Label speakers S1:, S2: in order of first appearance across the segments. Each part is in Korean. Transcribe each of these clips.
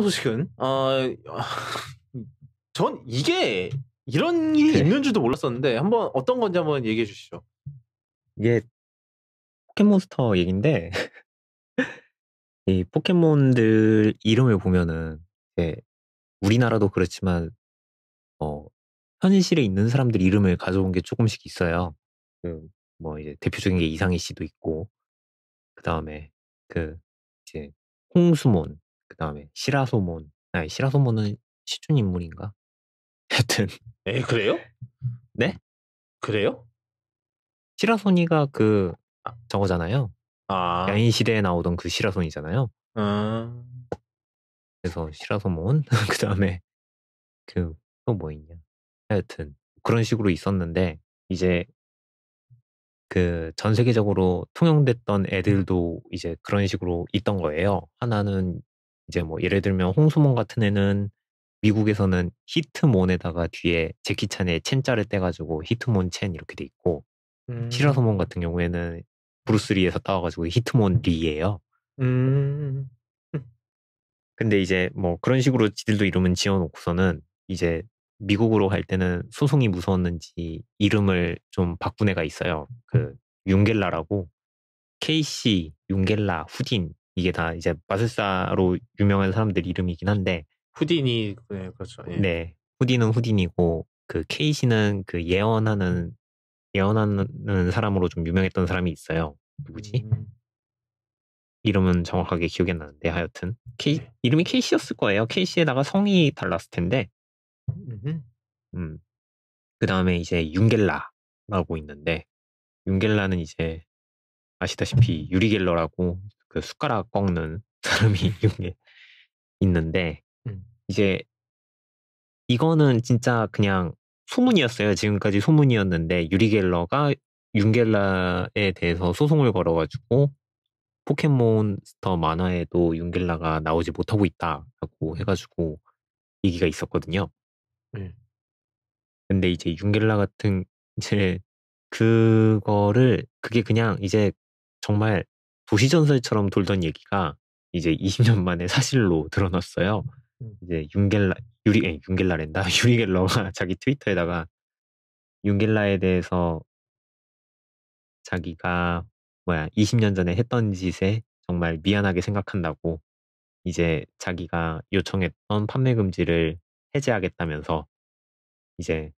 S1: 소식은 어, 아, 전 이게 이런 일이 오 네. 있는 줄도 몰랐었는데 한번 어떤 건지 한번 얘기해 주시죠.
S2: 이게 포켓몬스터 얘긴데 이 포켓몬들 이름을 보면은 이 우리나라도 그렇지만 어 현실에 있는 사람들 이름을 가져온 게 조금씩 있어요. 그 뭐 이제 대표적인 게 이상희 씨도 있고 그 다음에 그 이제 홍수몬 그 다음에 시라소몬. 아니, 시라소몬은 시준 인물인가? 하여튼. 에 그래요? 네? 그래요? 시라소니가 그 아, 저거잖아요. 아. 야인 시대에 나오던 그 시라소니잖아요. 아. 그래서 시라소몬 그 다음에 그 또 뭐 있냐. 하여튼 그런 식으로 있었는데 이제 그 전 세계적으로 통용됐던 애들도 이제 그런 식으로 있던 거예요. 하나는 이제 뭐 예를 들면 홍수몽 같은 애는 미국에서는 히트몬에다가 뒤에 제키찬의 첸자를 떼가지고 히트몬 첸 이렇게 돼 있고 음. 시라소몬 같은 경우에는 브루스리에서 따와가지고 히트몬 음. 리예요. 음. 근데 이제 뭐 그런 식으로 지들도 이름은 지어놓고서는 이제 미국으로 갈 때는 소송이 무서웠는지 이름을 좀 바꾼 애가 있어요. 그 음. 융겔라라고 케이 c 융겔라 후딘 이게 다 이제 마술사로 유명한 사람들 이름이긴 한데
S1: 후디니 네 그렇죠. 예. 네
S2: 후디는 후디니고 그 케이시는 그 예언하는 예언하는 사람으로 좀 유명했던 사람이 있어요. 누구지? 음. 이름은 정확하게 기억이 안 나는데 하여튼 케이, 네. 이름이 케이시였을 거예요. 케이시에다가 성이 달랐을 텐데. 음. 그 다음에 이제 윤겔라라고 있는데 윤겔라는 이제 아시다시피 유리겔러라고 그 숟가락 꺾는 사람이 음. 이게 있는데 음. 이제 이거는 진짜 그냥 소문이었어요. 지금까지 소문이었는데 유리겔러가 윤겔라에 대해서 소송을 걸어가지고 포켓몬스터 만화에도 윤겔라가 나오지 못하고 있다라고 해가지고 얘기가 있었거든요. 음. 근데 이제 윤겔라 같은 이제 그거를 그게 그냥 이제 정말 도시전설처럼 돌던 얘기가 이제 20년 만에 사실로 드러났어요. 음. 이제 윤겔라 유리 에 윤겔라랜다 유리겔러가 자기 트위터에다가 윤겔라에 대해서 자기가 뭐야 20년 전에 했던 짓에 정말 미안하게 생각한다고 이제 자기가 요청했던 판매 금지를 해제하겠다면서 이제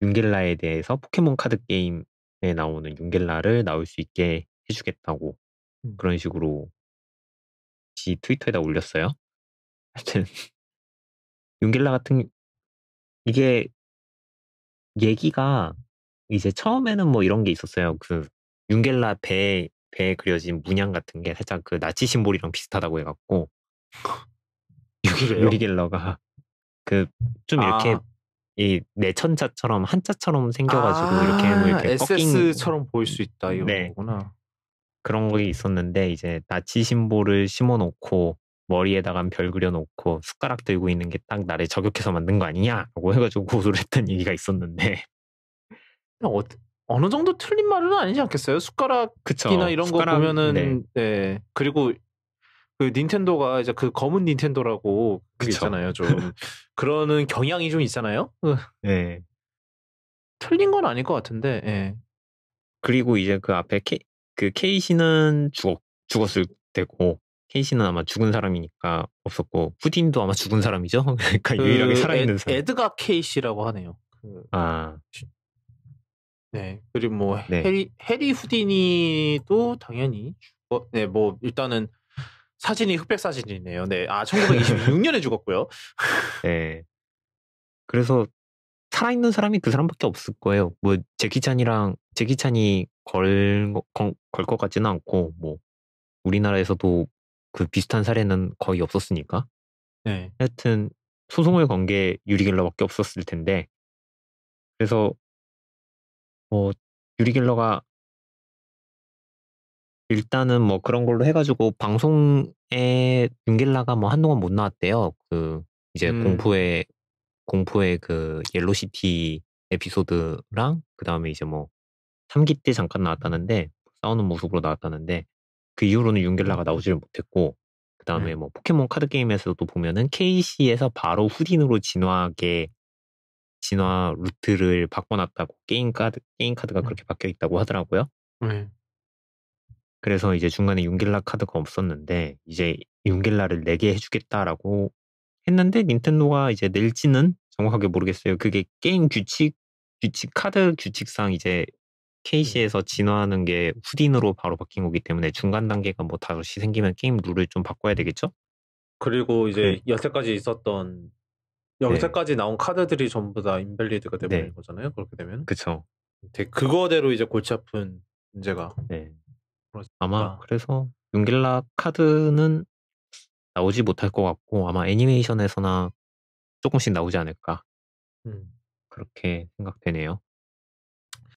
S2: 윤겔라에 대해서 포켓몬 카드 게임에 나오는 윤겔라를 나올 수 있게 해주겠다고 음. 그런 식으로 지 트위터에다 올렸어요. 하여튼 윤길라 같은 이게 얘기가 이제 처음에는 뭐 이런 게 있었어요. 그 윤겔라 배에, 배에 그려진 문양 같은 게 살짝 그 나치 심볼이랑 비슷하다고 해갖고 아, 윤리겔러가그좀 아. 이렇게 아. 이 내천자처럼 한자처럼 생겨가지고 아, 이렇게 뭐 이렇게 SS처럼 꺾인... 보일 수 있다 네. 이런 네. 거구나. 그런 게 있었는데 이제 나치 심보를 심어놓고 머리에다가 별 그려놓고 숟가락 들고 있는 게 딱 나를 저격해서 만든 거 아니냐라고 해가지고 고소를 했던 얘기가 있었는데 어, 어느 정도 틀린 말은 아니지 않겠어요? 숟가락이나 이런 숟가락, 거 보면은 네.
S1: 네. 그리고 그 닌텐도가 이제 그 검은
S2: 닌텐도라고 그게 잖아요좀 그러는 경향이 좀 있잖아요. 네. 틀린 건 아닐 것 같은데. 네. 그리고 이제 그 앞에 케, 그 케이 시는 죽었 죽었을 때고 케이 시는 아마 죽은 사람이니까 없었고 푸틴도 아마 죽은 사람이죠. 그러니까 그 유일하게 살아있는 에, 사람.
S1: 에드가 케이 시라고 하네요. 그, 아. 네 그리고 뭐 네. 해리 해리 후디니도 당연히 죽었. 네뭐 일단은 사진이 흑백 사진이네요. 네. 아,
S2: 1926년에 죽었고요. 네. 그래서 살아있는 사람이 그 사람밖에 없을 거예요. 뭐 제키찬이랑 제키찬이 걸것 같지는 않고 뭐 우리나라에서도 그 비슷한 사례는 거의 없었으니까 네. 하여튼 소송을 건 게 유리길러밖에 없었을 텐데 그래서 뭐 유리길러가 일단은 뭐 그런 걸로 해가지고 방송에 윤길라가 뭐 한동안 못 나왔대요. 그 이제 음. 공포의 공포의 그 옐로시티 에피소드랑 그 다음에 이제 뭐 3기 때 잠깐 나왔다는데 싸우는 모습으로 나왔다는데 그 이후로는 윤길라가 네. 나오지를 못했고 그 다음에 네. 뭐 포켓몬 카드 게임에서도 보면은 KC에서 바로 후딘으로 진화하게 진화 음. 루트를 바꿔놨다고 게임 카드 게임 카드가 네. 그렇게 바뀌어 있다고 하더라고요. 네. 그래서 이제 중간에 윤길라 카드가 없었는데 이제 윤길라를 내게 네 해주겠다라고 했는데 닌텐도가 이제 낼지는 정확하게 모르겠어요. 그게 게임 규칙 규칙 카드 규칙상 이제 KC에서 네. 진화하는 게 후딘으로 바로 바뀐 거기 때문에 중간 단계가 뭐 다시 생기면 게임 룰을 좀 바꿔야 되겠죠? 그리고
S1: 이제 그... 여태까지 있었던 여태까지 네. 나온 카드들이 전부 다 인벨리드가 되버린 네. 거잖아요. 그렇게 되면 그렇죠. 그거대로 이제 골치 아픈 문제가 네.
S2: 아마 그래서 윤길라 카드는 나오지 못할 것 같고 아마 애니메이션에서나 조금씩 나오지 않을까 음. 그렇게 생각되네요.